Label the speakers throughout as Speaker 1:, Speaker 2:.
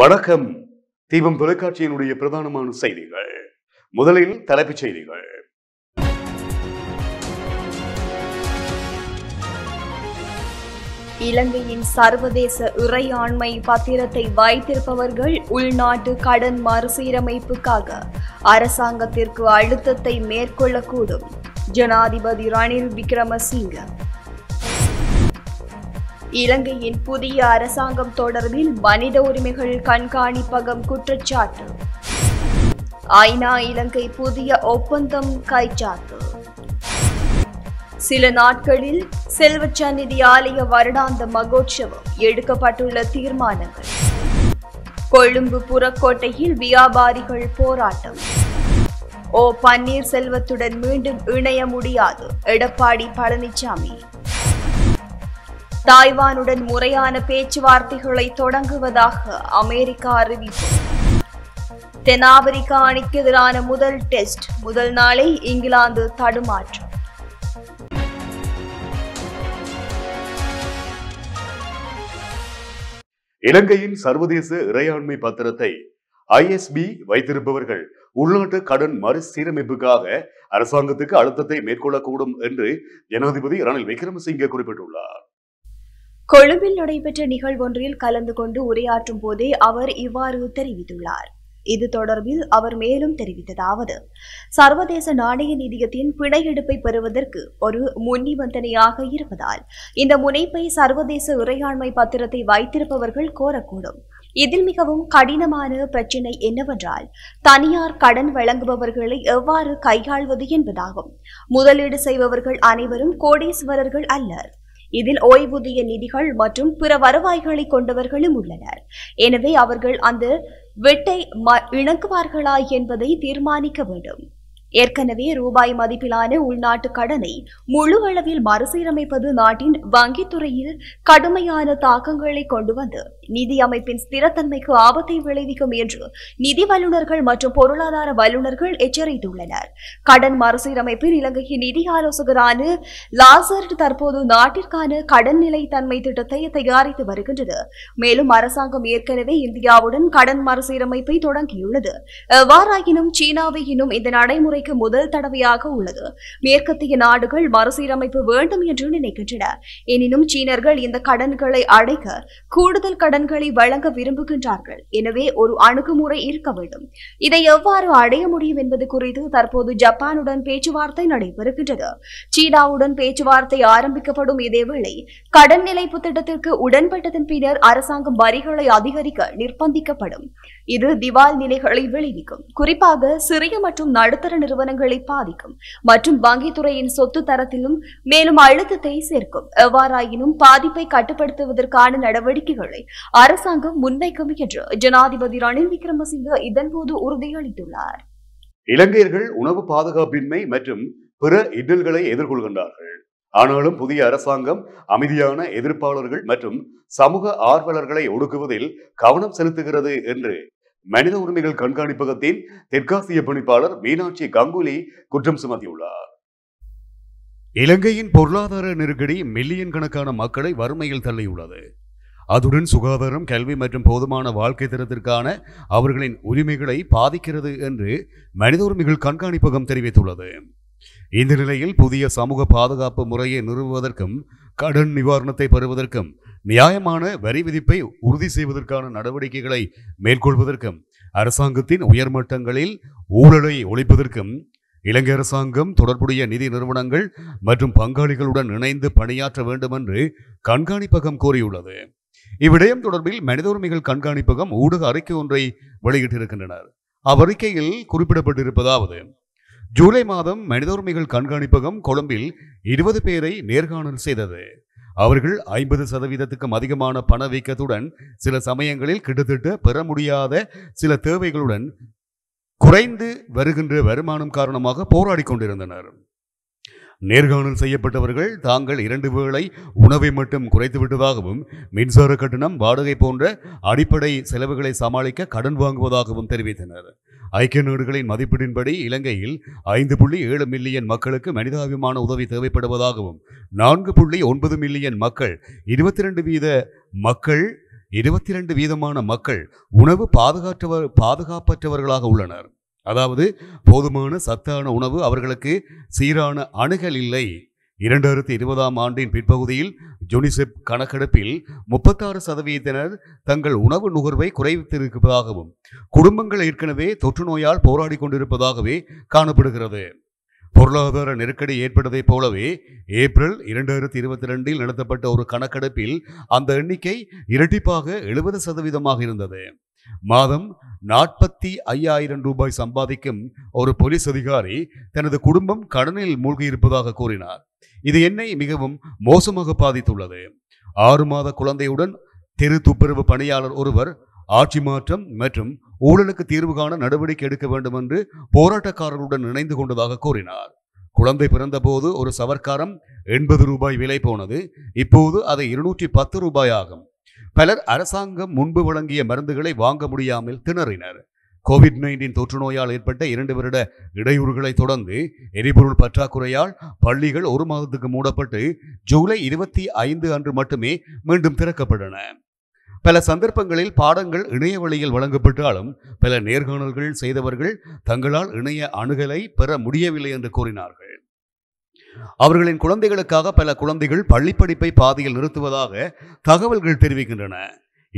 Speaker 1: வணக்கம் தீபம் தொலைக்காட்சியினுடைய பிரதானமான செய்திகள் முதலில் தலைப்புச் செய்திகள்
Speaker 2: இலங்கையின் சர்வதேச இறையாண்மை பத்திரத்தை வைத்திருப்பவர்கள் உள்நாட்டு கடன் மறுசீரமைப்புக்காக அரசாங்கத்திற்கு அழுத்தத்தை மேற்கொள்ளக்கூடும் ஜனாதிபதி ரணில் விக்ரமசிங்க இலங்கையின் புதிய அரசாங்கம் தொடர்பில் மனித உரிமைகள் கண்காணிப்பகம் குற்றச்சாட்டு ஐநா இலங்கை புதிய ஒப்பந்தம் கைச்சாத்து சில நாட்களில் செல்வச்சந்நிதி ஆலய வருடாந்த மகோற்சவம் எடுக்கப்பட்டுள்ள தீர்மானங்கள் கொழும்பு புறக்கோட்டையில் வியாபாரிகள் போராட்டம் ஓ பன்னீர்செல்வத்துடன் மீண்டும் இணைய முடியாது எடப்பாடி பழனிசாமி தாய்வானுடன் முறையான பேச்சுவார்த்தைகளை தொடங்குவதாக அமெரிக்கா அறிவிப்பு தென்னாப்பிரிக்கா அணிக்கு எதிரான முதல் டெஸ்ட் முதல் நாளை இங்கிலாந்து தடுமாற்றம்
Speaker 1: இலங்கையின் சர்வதேச இறையாண்மை பத்திரத்தை ஐஎஸ்பி வைத்திருப்பவர்கள் உள்நாட்டு கடன் மறுசீரமைப்புக்காக அரசாங்கத்துக்கு அழுத்தத்தை மேற்கொள்ளக்கூடும் என்று ஜனாதிபதி ரணில் விக்ரமசிங்கே குறிப்பிட்டுள்ளார்
Speaker 2: கொழும்பில் நடைபெற்ற நிகழ்வொன்றில் கலந்து கொண்டு உரையாற்றும் போதே அவர் இவ்வாறு தெரிவித்துள்ளார் இது தொடர்பில் அவர் மேலும் தெரிவித்ததாவது சர்வதேச நாணய நிதியத்தின் பிணை எடுப்பை பெறுவதற்கு ஒரு முன்னிபந்தனையாக இருப்பதால் இந்த முனைப்பை சர்வதேச இறையாண்மை பத்திரத்தை வைத்திருப்பவர்கள் கோரக்கூடும் இதில் மிகவும் கடினமான பிரச்சினை என்னவென்றால் தனியார் கடன் வழங்குபவர்களை எவ்வாறு கையாள்வது என்பதாகும் முதலீடு செய்பவர்கள் அனைவரும் கோடீஸ்வரர்கள் அல்லர் இதில் ஓய்வூதிய நிதிகள் மற்றும் பிற வருவாய்களை கொண்டவர்களும் உள்ளனர் எனவே அவர்கள் அந்த வெட்டை இணங்குவார்களா என்பதை தீர்மானிக்க வேண்டும் ஏற்கனவே ரூபாய் மதிப்பிலான உள்நாட்டு கடனை முழு அளவில் மறுசீரமைப்பது நாட்டின் வங்கித்துறையில் கடுமையான தாக்கங்களை கொண்டு வந்து நிதி அமைப்பின் ஸ்திரத்தன்மைக்கு ஆபத்தை விளைவிக்கும் என்று நிதி வல்லுநர்கள் மற்றும் பொருளாதார வல்லுநர்கள் எச்சரித்துள்ளனர் கடன் மறுசீரமைப்பில் இலங்கையின் நிதி ஆலோசகரான லாசர்ட் தற்போது நாட்டிற்கான கடன் நிலை தன்மை திட்டத்தை தயாரித்து வருகின்றது மேலும் அரசாங்கம் ஏற்கனவே இந்தியாவுடன் கடன் மறுசீரமைப்பை தொடங்கியுள்ளது எவ்வாறாயினும் சீனாவை இன்னும் இந்த நடைமுறை இலங்கைக்கு முதல் தடவையாக உள்ளது மேற்கத்திய நாடுகள் மறுசீரமைப்பு வேண்டும் என்று நினைக்கின்றன எனினும் சீனர்கள் இந்த கடன்களை அடைக்க கூடுதல் கடன்களை வழங்க விரும்புகின்றார்கள் எனவே ஒரு அணுகுமுறை இருக்க வேண்டும் இதை எவ்வாறு அடைய முடியும் என்பது குறித்து தற்போது ஜப்பானுடன் பேச்சுவார்த்தை நடைபெறுகின்றது சீனாவுடன் பேச்சுவார்த்தை ஆரம்பிக்கப்படும் இதேவேளை கடன் நிலைப்பு திட்டத்திற்கு உடன்பட்டதன் பின்னர் அரசாங்கம் வரிகளை அதிகரிக்க நிர்பந்திக்கப்படும் இது திவால் நிலைகளை விளைவிக்கும் குறிப்பாக சிறிய மற்றும் நடுத்தர நிறுவனங்களை பாதிக்கும் மற்றும் வங்கித்துறையின் சொத்து தரத்திலும் மேலும் அழுத்தத்தை சேர்க்கும் எவ்வாறாயினும் பாதிப்பை கட்டுப்படுத்துவதற்கான நடவடிக்கைகளை அரசாங்கம் முன்வைக்கும் என்று ஜனாதிபதி ரணில் விக்ரமசிங்க இதன்போது உறுதியளித்துள்ளார்
Speaker 1: இலங்கையர்கள் உணவு பாதுகாப்பின்மை மற்றும் பிற இடர்களை எதிர்கொள்கின்றார்கள் ஆனாலும் புதிய அரசாங்கம் அமைதியான எதிர்ப்பாளர்கள் மற்றும் சமூக ஆர்வலர்களை ஒடுக்குவதில் கவனம் செலுத்துகிறது என்று மனித உரிமைகள் கண்காணிப்பகத்தின் தெற்காசிய பணிப்பாளர் மீனாட்சி கங்குலி குற்றம் சுமத்தியுள்ளார் இலங்கையின் பொருளாதார நெருக்கடி மில்லியன் கணக்கான மக்களை வறுமையில் தள்ளியுள்ளது அதுடன் சுகாதாரம் கல்வி மற்றும் போதுமான வாழ்க்கை தரத்திற்கான அவர்களின் உரிமைகளை பாதிக்கிறது என்று மனித உரிமைகள் கண்காணிப்பகம் தெரிவித்துள்ளது இந்த நிலையில் புதிய சமூக பாதுகாப்பு முறையை நிறுவுவதற்கும் கடன் நிவாரணத்தை பெறுவதற்கும் நியாயமான வரி விதிப்பை உறுதி செய்வதற்கான நடவடிக்கைகளை மேற்கொள்வதற்கும் அரசாங்கத்தின் உயர்மட்டங்களில் ஊழலை ஒழிப்பதற்கும் இலங்கை அரசாங்கம் தொடர்புடைய நிதி நிறுவனங்கள் மற்றும் பங்காளிகளுடன் இணைந்து பணியாற்ற வேண்டும் என்று கண்காணிப்பகம் கோரியுள்ளது இவ்விடயம் தொடர்பில் மனித உரிமைகள் கண்காணிப்பகம் ஊடக அறிக்கை ஒன்றை வெளியிட்டிருக்கின்றனர் அவ்வறிக்கையில் குறிப்பிடப்பட்டிருப்பதாவது ஜூலை மாதம் மனித உரிமைகள் கண்காணிப்பகம் கொழும்பில் இருபது பேரை நேர்காணல் செய்தது அவர்கள் ஐம்பது சதவீதத்துக்கும் அதிகமான பணவீக்கத்துடன் சில சமயங்களில் கிட்டத்தட்ட பெற முடியாத சில தேவைகளுடன் குறைந்து வருகின்ற வருமானம் காரணமாக போராடி கொண்டிருந்தனர் நேர்காணல் செய்யப்பட்டவர்கள் தாங்கள் இரண்டு வேளை உணவை மட்டும் குறைத்து விட்டதாகவும் மின்சார கட்டணம் வாடகை போன்ற அடிப்படை செலவுகளை சமாளிக்க கடன் வாங்குவதாகவும் தெரிவித்தனர் ஐக்கிய நாடுகளின் மதிப்பீடின்படி இலங்கையில் ஐந்து புள்ளி ஏழு மில்லியன் மக்களுக்கு மனிதாபிமான உதவி தேவைப்படுவதாகவும் நான்கு புள்ளி ஒன்பது மில்லியன் மக்கள் இருபத்தி ரெண்டு வீத மக்கள் இருபத்தி ரெண்டு வீதமான மக்கள் உணவு பாதுகாற்றவர் பாதுகாப்பற்றவர்களாக உள்ளனர் அதாவது போதுமான சத்தான உணவு அவர்களுக்கு சீரான அணுகல் இல்லை இரண்டாயிரத்தி இருபதாம் ஆண்டின் பிற்பகுதியில் ஜொனிசெப் கணக்கெடுப்பில் முப்பத்தாறு சதவீதத்தினர் தங்கள் உணவு நுகர்வை குறைத்திருப்பதாகவும் குடும்பங்கள் ஏற்கனவே தொற்று நோயால் போராடி கொண்டிருப்பதாகவே காணப்படுகிறது பொருளாதார நெருக்கடி ஏற்பட்டதைப் போலவே ஏப்ரல் இரண்டாயிரத்தி இருபத்தி ரெண்டில் நடத்தப்பட்ட ஒரு கணக்கெடுப்பில் அந்த எண்ணிக்கை இரட்டிப்பாக எழுபது சதவீதமாக இருந்தது மாதம் நாற்பத்தி ஐயாயிரம் ரூபாய் சம்பாதிக்கும் ஒரு போலீஸ் அதிகாரி தனது குடும்பம் கடனில் மூழ்கியிருப்பதாக கூறினார் இது என்னை மிகவும் மோசமாக பாதித்துள்ளது ஆறு மாத குழந்தையுடன் தெரு துப்புரவு பணியாளர் ஒருவர் ஆட்சி மாற்றம் மற்றும் ஊழலுக்கு தீர்வு காண நடவடிக்கை எடுக்க வேண்டும் என்று போராட்டக்காரர்களுடன் இணைந்து கொண்டதாக கூறினார் குழந்தை பிறந்தபோது ஒரு சவர்க்காரம் எண்பது ரூபாய் விலை போனது இப்போது அதை இருநூற்றி பத்து ரூபாய் ஆகும் பலர் அரசாங்கம் முன்பு வழங்கிய மருந்துகளை வாங்க முடியாமல் திணறினர் கோவிட் நைன்டீன் தொற்றுநோயால் ஏற்பட்ட இரண்டு வருட இடையூறுகளை தொடர்ந்து எரிபொருள் பற்றாக்குறையால் பள்ளிகள் ஒரு மாதத்துக்கு மூடப்பட்டு ஜூலை இருபத்தி ஐந்து அன்று மட்டுமே மீண்டும் திறக்கப்பட்டன பல சந்தர்ப்பங்களில் பாடங்கள் இணைய வழியில் வழங்கப்பட்டாலும் பல நேர்காணல்கள் செய்தவர்கள் தங்களால் இணைய அணுகலை பெற முடியவில்லை என்று கூறினார்கள் அவர்களின் குழந்தைகளுக்காக பல குழந்தைகள் பள்ளிப்படிப்பை பாதியில் நிறுத்துவதாக தகவல்கள் தெரிவிக்கின்றன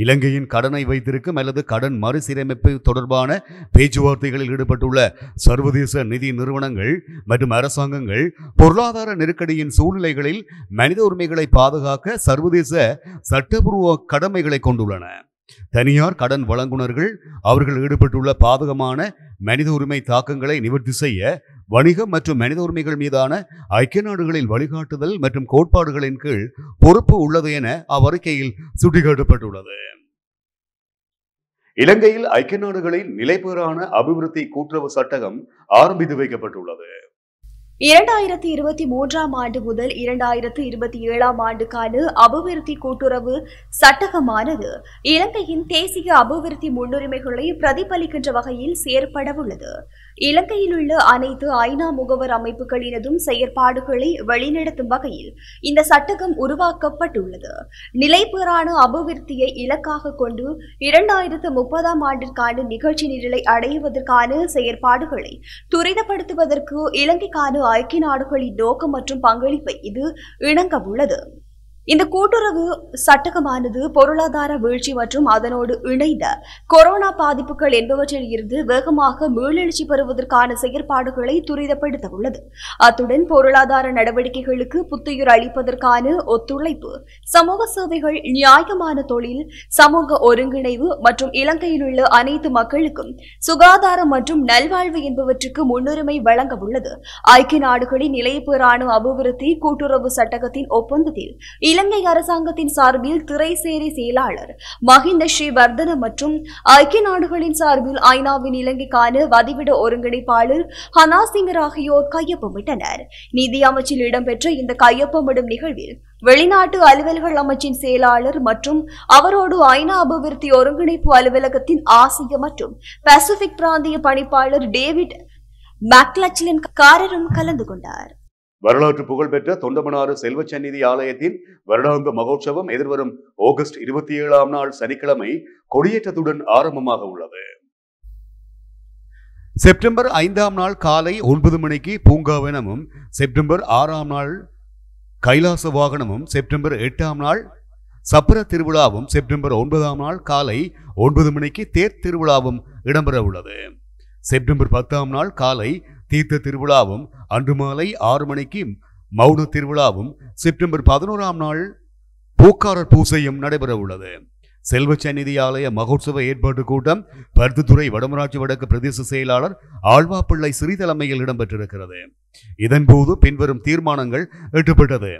Speaker 1: இலங்கையின் கடனை வைத்திருக்கும் அல்லது கடன் மறுசீரமைப்பு தொடர்பான பேச்சுவார்த்தைகளில் ஈடுபட்டுள்ள சர்வதேச நிதி நிறுவனங்கள் மற்றும் அரசாங்கங்கள் பொருளாதார நெருக்கடியின் சூழ்நிலைகளில் மனித உரிமைகளை பாதுகாக்க சர்வதேச சட்டபூர்வ கடமைகளை கொண்டுள்ளன தனியார் கடன் வழங்குனர்கள் அவர்கள் ஈடுபட்டுள்ள பாதகமான மனித உரிமை தாக்கங்களை நிவர்த்தி செய்ய வணிகம் மற்றும் மனித உரிமைகள் மீதான ஐக்கிய நாடுகளில் வழிகாட்டுதல் மற்றும் கோட்பாடுகளின் கீழ் பொறுப்பு உள்ளது என அவ்வறிக்கையில் சுட்டிக்காட்டப்பட்டுள்ளது இலங்கையில் ஐக்கிய நாடுகளின் நிலைபெறான அபிவிருத்தி கூட்டுறவு சட்டகம் ஆரம்பித்து வைக்கப்பட்டுள்ளது
Speaker 2: இரண்டாயிரத்தி இருபத்தி மூன்றாம் ஆண்டு முதல் இரண்டாயிரத்து இருபத்தி ஏழாம் ஆண்டுக்கான அபிவிருத்தி கூட்டுறவு சட்டகமானது இலங்கையின் தேசிய அபிவிருத்தி முன்னுரிமைகளை பிரதிபலிக்கின்ற வகையில் செயற்படவுள்ளது இலங்கையில் உள்ள அனைத்து ஐநா முகவர் அமைப்புகளினதும் செயற்பாடுகளை வழிநடத்தும் வகையில் இந்த சட்டகம் உருவாக்கப்பட்டுள்ளது நிலைப்பேறான அபிவிருத்தியை இலக்காக கொண்டு இரண்டாயிரத்து முப்பதாம் ஆண்டிற்கான நிகழ்ச்சி நிரலை அடைவதற்கான செயற்பாடுகளை துரிதப்படுத்துவதற்கு இலங்கைக்கான ஐக்கிய நாடுகளின் நோக்கம் மற்றும் பங்களிப்பை இது இணங்க உள்ளது இந்த கூட்டுறவு சட்டகமானது பொருளாதார வீழ்ச்சி மற்றும் அதனோடு இணைந்த கொரோனா பாதிப்புகள் என்பவற்றில் இருந்து வேகமாக மீளெழுச்சி பெறுவதற்கான செயற்பாடுகளை துரிதப்படுத்த உள்ளது அத்துடன் பொருளாதார நடவடிக்கைகளுக்கு புத்துயிர் அளிப்பதற்கான ஒத்துழைப்பு சமூக சேவைகள் நியாயமான தொழில் சமூக ஒருங்கிணைவு மற்றும் இலங்கையில் உள்ள அனைத்து மக்களுக்கும் சுகாதாரம் மற்றும் நல்வாழ்வு என்பவற்றுக்கு முன்னுரிமை வழங்க உள்ளது ஐக்கிய நாடுகளின் நிலைப்பேறான அபிவிருத்தி கூட்டுறவு சட்டகத்தின் ஒப்பந்தத்தில் இலங்கை அரசாங்கத்தின் சார்பில் திரைசேரி செயலாளர் மஹிந்த ஸ்ரீவர்தன மற்றும் ஐக்கிய நாடுகளின் சார்பில் ஐநாவின் இலங்கைக்கான வதிவிட ஒருங்கிணைப்பாளர் ஹனாசிங்கர் ஆகியோர் கையொப்பமிட்டனர் நிதி அமைச்சில் இடம்பெற்ற இந்த கையொப்பமிடும் நிகழ்வில் வெளிநாட்டு அலுவல்கள் அமைச்சின் செயலாளர் மற்றும் அவரோடு ஐநா அபிவிருத்தி ஒருங்கிணைப்பு அலுவலகத்தின் ஆசிய மற்றும் பசிபிக் பிராந்திய பணிப்பாளர் டேவிட் மேக்லச்சிலின் காரரும் கலந்து கொண்டார்
Speaker 1: வரலாற்று புகழ்பெற்ற தொண்டமனாறு செல்வச்சந்நிதி ஆலயத்தின் வருடாந்த மகோற்சவம் எதிர்வரும் ஆகஸ்ட் இருபத்தி ஏழாம் நாள் சனிக்கிழமை கொடியேற்றத்துடன் ஆரம்பமாக உள்ளது செப்டம்பர் ஐந்தாம் நாள் காலை ஒன்பது மணிக்கு பூங்காவனமும் செப்டம்பர் ஆறாம் நாள் கைலாச வாகனமும் செப்டம்பர் எட்டாம் நாள் சப்பர திருவிழாவும் செப்டம்பர் ஒன்பதாம் நாள் காலை ஒன்பது மணிக்கு தேர் திருவிழாவும் இடம்பெற உள்ளது செப்டம்பர் பத்தாம் நாள் காலை தீர்த்த திருவிழாவும் அன்று மாலை ஆறு மணிக்கு மௌன திருவிழாவும் செப்டம்பர் பதினோராம் நாள் பூக்காரர் பூசையும் நடைபெற உள்ளது செல்வ சந்நிதி ஆலய மகோத்சவ ஏற்பாட்டு கூட்டம் பருத்துத்துறை வடமராட்சி வடக்கு பிரதேச செயலாளர் ஆழ்வாப்பிள்ளை சிறி தலைமையில் இடம்பெற்றிருக்கிறது இதன்போது பின்வரும் தீர்மானங்கள் எட்டப்பட்டது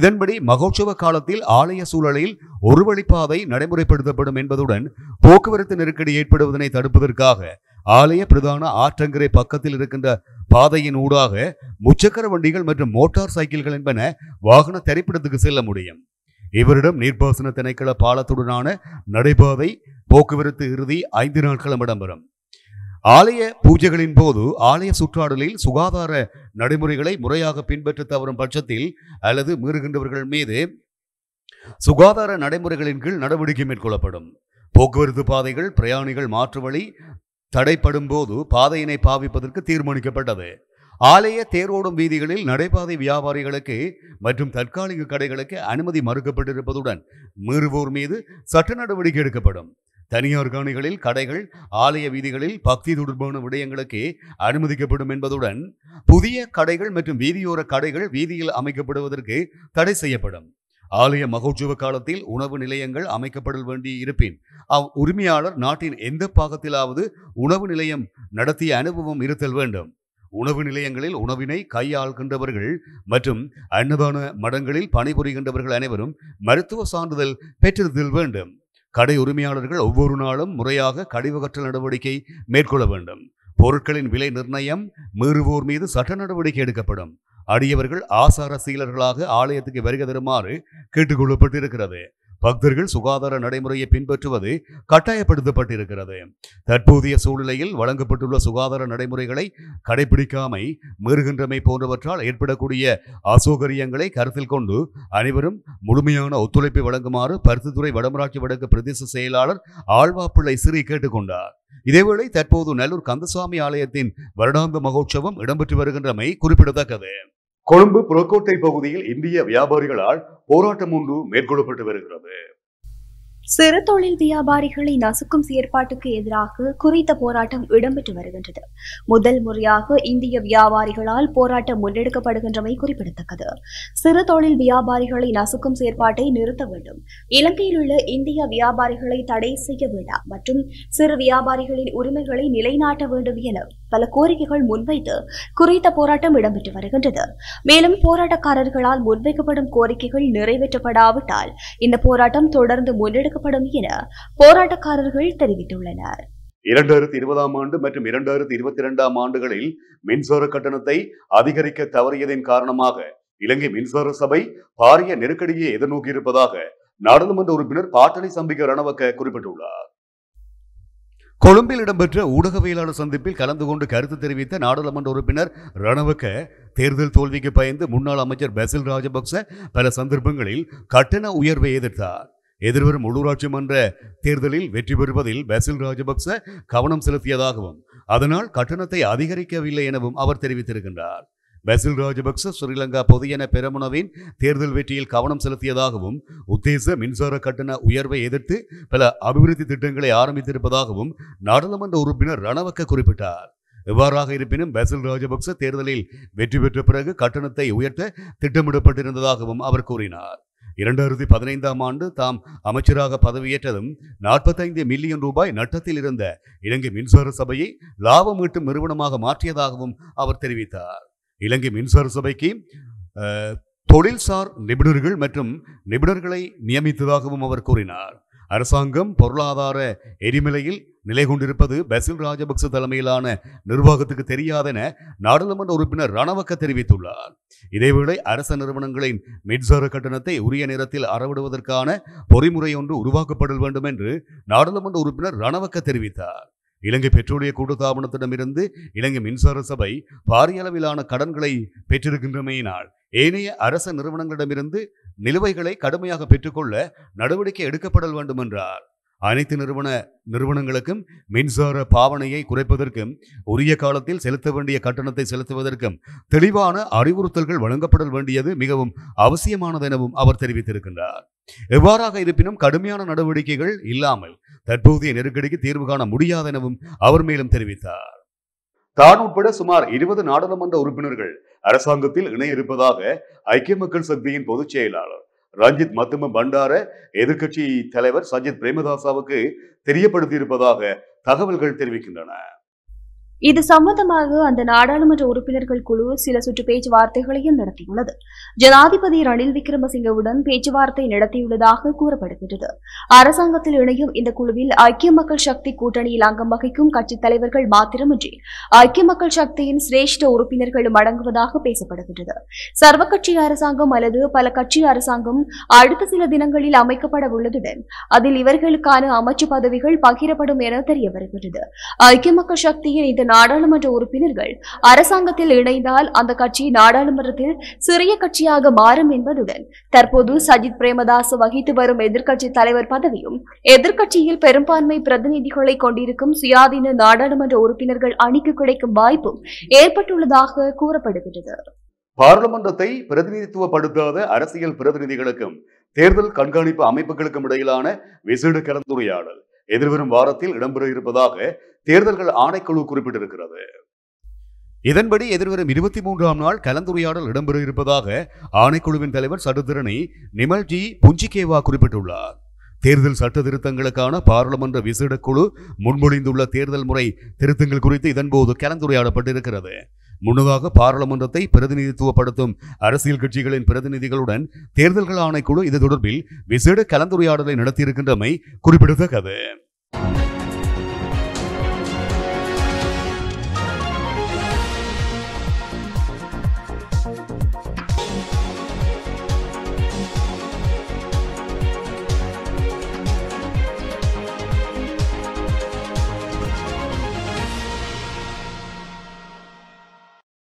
Speaker 1: இதன்படி மகோற்சவ காலத்தில் ஆலய சூழலில் ஒரு வழிப்பாதை நடைமுறைப்படுத்தப்படும் என்பதுடன் போக்குவரத்து நெருக்கடி ஏற்படுவதனை தடுப்பதற்காக ஆலய பிரதான ஆற்றங்கரை பக்கத்தில் இருக்கின்ற பாதையின் ஊடாக முச்சக்கர வண்டிகள் மற்றும் மோட்டார் சைக்கிள்கள் என்பன வாகன திரைப்படத்துக்கு செல்ல முடியும் இவரிடம் நீர்ப்பாசன திணைக்கள பாலத்துடனான நடைபாதை போக்குவரத்து இறுதி ஐந்து நாட்களும் இடம்பெறும் ஆலய பூஜைகளின் போது ஆலய சுற்றாடலில் சுகாதார நடைமுறைகளை முறையாக பின்பற்ற தவறும் பட்சத்தில் அல்லது மீறுகின்றவர்கள் மீது சுகாதார நடைமுறைகளின் கீழ் நடவடிக்கை மேற்கொள்ளப்படும் போக்குவரத்து பாதைகள் பிரயாணிகள் மாற்று வழி தடைப்படும் போது பாதையினை பாவிப்பதற்கு தீர்மானிக்கப்பட்டது ஆலய தேரோடும் வீதிகளில் நடைபாதை வியாபாரிகளுக்கு மற்றும் தற்காலிக கடைகளுக்கு அனுமதி மறுக்கப்பட்டிருப்பதுடன் மீறுவோர் மீது சட்ட நடவடிக்கை எடுக்கப்படும் தனியார் காணிகளில் கடைகள் ஆலய வீதிகளில் பக்தி தொடர்பான விடயங்களுக்கு அனுமதிக்கப்படும் என்பதுடன் புதிய கடைகள் மற்றும் வீதியோர கடைகள் வீதியில் அமைக்கப்படுவதற்கு தடை செய்யப்படும் ஆலய மகோற்சவ காலத்தில் உணவு நிலையங்கள் அமைக்கப்படல் வேண்டி இருப்பேன் அவ் உரிமையாளர் நாட்டின் எந்த பாகத்திலாவது உணவு நிலையம் நடத்திய அனுபவம் இருத்தல் வேண்டும் உணவு நிலையங்களில் உணவினை கையாள்கின்றவர்கள் மற்றும் அன்னதான மடங்களில் பணிபுரிகின்றவர்கள் அனைவரும் மருத்துவ சான்றிதழ் பெற்றிருத்தல் வேண்டும் கடை உரிமையாளர்கள் ஒவ்வொரு நாளும் முறையாக கழிவகற்றல் நடவடிக்கை மேற்கொள்ள வேண்டும் பொருட்களின் விலை நிர்ணயம் மீறுவோர் மீது சட்ட நடவடிக்கை எடுக்கப்படும் அடியவர்கள் ஆசார சீலர்களாக ஆலயத்துக்கு வருக தருமாறு கேட்டுக்கொள்ளப்பட்டிருக்கிறது பக்தர்கள் சுகாதார நடைமுறையை பின்பற்றுவது கட்டாயப்படுத்தப்பட்டிருக்கிறது தற்போதைய சூழ்நிலையில் வழங்கப்பட்டுள்ள சுகாதார நடைமுறைகளை கடைபிடிக்காமை மீறுகின்றமை போன்றவற்றால் ஏற்படக்கூடிய அசௌகரியங்களை கருத்தில் கொண்டு அனைவரும் முழுமையான ஒத்துழைப்பை வழங்குமாறு பருத்தித்துறை வடமராட்சி வடக்கு பிரதேச செயலாளர் ஆழ்வாப்பிள்ளை சிறி கேட்டுக்கொண்டார் இதேவேளை தற்போது நல்லூர் கந்தசாமி ஆலயத்தின் வருடாந்த மகோற்சவம் இடம்பெற்று வருகின்றமை குறிப்பிடத்தக்கது கொழும்பு புறக்கோட்டை பகுதியில் இந்திய வியாபாரிகளால் போராட்டம் ஒன்று மேற்கொள்ளப்பட்டு வருகிறது
Speaker 2: சிறு தொழில் வியாபாரிகளை நசுக்கும் செயற்பாட்டுக்கு எதிராக குறித்த போராட்டம் இடம்பெற்று வருகின்றது முதல் முறையாக இந்திய வியாபாரிகளால் போராட்டம் முன்னெடுக்கப்படுகின்றமை குறிப்பிடத்தக்கது சிறு தொழில் வியாபாரிகளை நசுக்கும் செயற்பாட்டை நிறுத்த வேண்டும் இலங்கையில் உள்ள இந்திய வியாபாரிகளை தடை செய்ய வேண்டாம் மற்றும் சிறு வியாபாரிகளின் உரிமைகளை நிலைநாட்ட வேண்டும் என பல கோரிக்கைகள் முன்வைத்து குறித்த போராட்டம் இடம்பெற்று வருகின்றது மேலும் போராட்டக்காரர்களால் முன்வைக்கப்படும் கோரிக்கைகள் நிறைவேற்றப்படாவிட்டால் இந்த போராட்டம் தொடர்ந்து முன்னெடுக்கப்படும் என போராட்டக்காரர்கள்
Speaker 1: தெரிவித்துள்ளனர் இரண்டாயிரத்தி இருபதாம் ஆண்டு மற்றும் இரண்டாயிரத்தி இருபத்தி இரண்டாம் ஆண்டுகளில் மின்சார கட்டணத்தை அதிகரிக்க தவறியதன் காரணமாக இலங்கை மின்சார சபை பாரிய நெருக்கடியை எதிர்நோக்கியிருப்பதாக நாடாளுமன்ற உறுப்பினர் பாட்டணி சம்பிக்க ரணவக்க குறிப்பிட்டுள்ளார் கொழும்பில் இடம்பெற்ற ஊடகவியலாளர் சந்திப்பில் கலந்து கொண்டு கருத்து தெரிவித்த நாடாளுமன்ற உறுப்பினர் ரணவக்க தேர்தல் தோல்விக்கு பயந்து முன்னாள் அமைச்சர் பசில் ராஜபக்ச பல சந்தர்ப்பங்களில் கட்டண உயர்வை எதிர்த்தார் எதிர்வரும் உள்ளூராட்சி மன்ற தேர்தலில் வெற்றி பெறுவதில் பசில் ராஜபக்ச கவனம் செலுத்தியதாகவும் அதனால் கட்டணத்தை அதிகரிக்கவில்லை எனவும் அவர் தெரிவித்திருக்கின்றார் பசில் ராஜபக்ச ஸ்ரீலங்கா பொதுஜன பெருமுனவின் தேர்தல் வெற்றியில் கவனம் செலுத்தியதாகவும் உத்தேச மின்சார கட்டண உயர்வை எதிர்த்து பல அபிவிருத்தி திட்டங்களை ஆரம்பித்திருப்பதாகவும் நாடாளுமன்ற உறுப்பினர் ரணவக்க குறிப்பிட்டார் எவ்வாறாக இருப்பினும் பசில் ராஜபக்ச தேர்தலில் வெற்றி பெற்ற பிறகு கட்டணத்தை உயர்த்த திட்டமிடப்பட்டிருந்ததாகவும் அவர் கூறினார் இரண்டாயிரத்தி பதினைந்தாம் ஆண்டு தாம் அமைச்சராக பதவியேற்றதும் நாற்பத்தைந்து மில்லியன் ரூபாய் நட்டத்தில் இருந்த இலங்கை மின்சார சபையை லாபம் ஈட்டும் நிறுவனமாக மாற்றியதாகவும் அவர் தெரிவித்தார் இலங்கை மின்சார சபைக்கு தொழில்சார் நிபுணர்கள் மற்றும் நிபுணர்களை நியமித்ததாகவும் அவர் கூறினார் அரசாங்கம் பொருளாதார எரிமலையில் நிலை கொண்டிருப்பது பசில் ராஜபக்ச தலைமையிலான நிர்வாகத்துக்கு தெரியாதென நாடாளுமன்ற உறுப்பினர் ரணவக்க தெரிவித்துள்ளார் இதேவேளை அரச நிறுவனங்களின் மின்சார கட்டணத்தை உரிய நேரத்தில் அறவிடுவதற்கான பொறிமுறை ஒன்று உருவாக்கப்படல் வேண்டும் என்று நாடாளுமன்ற உறுப்பினர் ரணவக்க தெரிவித்தார் இலங்கை பெட்ரோலிய கூட்டுத்தாபனத்திடமிருந்து இலங்கை மின்சார சபை பாரிய அளவிலான கடன்களை பெற்றிருக்கின்றமையினால் ஏனைய அரச நிறுவனங்களிடமிருந்து நிலுவைகளை கடுமையாக பெற்றுக்கொள்ள நடவடிக்கை எடுக்கப்படல் வேண்டும் என்றார் அனைத்து நிறுவன நிறுவனங்களுக்கும் மின்சார பாவனையை குறைப்பதற்கும் உரிய காலத்தில் செலுத்த வேண்டிய கட்டணத்தை செலுத்துவதற்கும் தெளிவான அறிவுறுத்தல்கள் வழங்கப்படல் வேண்டியது மிகவும் அவசியமானது எனவும் அவர் தெரிவித்திருக்கின்றார் எவ்வாறாக இருப்பினும் கடுமையான நடவடிக்கைகள் இல்லாமல் தற்போதைய நெருக்கடிக்கு தீர்வு காண முடியாது எனவும் அவர் மேலும் தெரிவித்தார் தான் உட்பட சுமார் இருபது நாடாளுமன்ற உறுப்பினர்கள் அரசாங்கத்தில் இணைய இருப்பதாக ஐக்கிய மக்கள் சக்தியின் பொதுச் செயலாளர் ரஞ்சித் மத்தும பண்டார எதிர்கட்சி தலைவர் சஜித் பிரேமதாசாவுக்கு தெரியப்படுத்தியிருப்பதாக தகவல்கள் தெரிவிக்கின்றன
Speaker 2: இது சம்பந்தமாக அந்த நாடாளுமன்ற உறுப்பினர்கள் குழு சில சுற்று பேச்சுவார்த்தைகளையும் நடத்தியுள்ளது ஜனாதிபதி ரணில் விக்ரமசிங்கவுடன் பேச்சுவார்த்தை நடத்தியுள்ளதாக கூறப்படுகிறது அரசாங்கத்தில் இணையும் இந்த குழுவில் ஐக்கிய மக்கள் சக்தி கூட்டணியில் அங்கம் வகிக்கும் கட்சித் தலைவர்கள் மாத்திரமின்றி ஐக்கிய மக்கள் சக்தியின் சிரேஷ்ட உறுப்பினர்களும் அடங்குவதாக பேசப்படுகின்றது சர்வ அரசாங்கம் அல்லது பல கட்சி அரசாங்கம் அடுத்த சில தினங்களில் அமைக்கப்பட உள்ளதுடன் அதில் இவர்களுக்கான அமைச்சு பதவிகள் பகிரப்படும் என தெரிய வருகிறது ஐக்கிய மக்கள் சக்தியின் இந்த நாடாளுமன்ற உறுப்பினர்கள் அரசாங்கத்தில் இணைந்தால் அந்த கட்சி நாடாளுமன்றத்தில் சிறிய கட்சியாக மாறும் என்பதுடன் தற்போது சஜித் பிரேமதாஸ் வகித்து வரும் எதிர்க்கட்சி தலைவர் பதவியும் எதிர்க்கட்சியில் பெரும்பான்மை பிரதிநிதிகளை கொண்டிருக்கும் சுயாதீன நாடாளுமன்ற உறுப்பினர்கள் அணிக்கு கிடைக்கும் வாய்ப்பும் ஏற்பட்டுள்ளதாக கூறப்படுகிறது
Speaker 1: பாராளுமன்றத்தை பிரதிநிதித்துவப்படுத்தாத அரசியல் பிரதிநிதிகளுக்கும் தேர்தல் கண்காணிப்பு அமைப்புகளுக்கும் இடையிலான விசேட கலந்துரையாடல் எதிர்வரும் வாரத்தில் இடம்பெற இருப்பதாக தேர்தல்கள் ஆணைக்குழு குறிப்பிட்டிருக்கிறது இதன்படி எதிர்வரும் இருபத்தி மூன்றாம் நாள் கலந்துரையாடல் இடம்பெற இருப்பதாக ஆணைக்குழுவின் தலைவர் சட்டத்திறனை டி புஞ்சிகேவா குறிப்பிட்டுள்ளார் தேர்தல் சட்ட திருத்தங்களுக்கான பாராளுமன்ற விசேட குழு முன்மொழிந்துள்ள தேர்தல் முறை திருத்தங்கள் குறித்து இதன்போது கலந்துரையாடப்பட்டிருக்கிறது முன்னதாக பாராளுமன்றத்தை பிரதிநிதித்துவப்படுத்தும் அரசியல் கட்சிகளின் பிரதிநிதிகளுடன் தேர்தல்கள் ஆணைக்குழு இது தொடர்பில் விசேட கலந்துரையாடலை நடத்தியிருக்கின்றமை குறிப்பிடத்தக்கது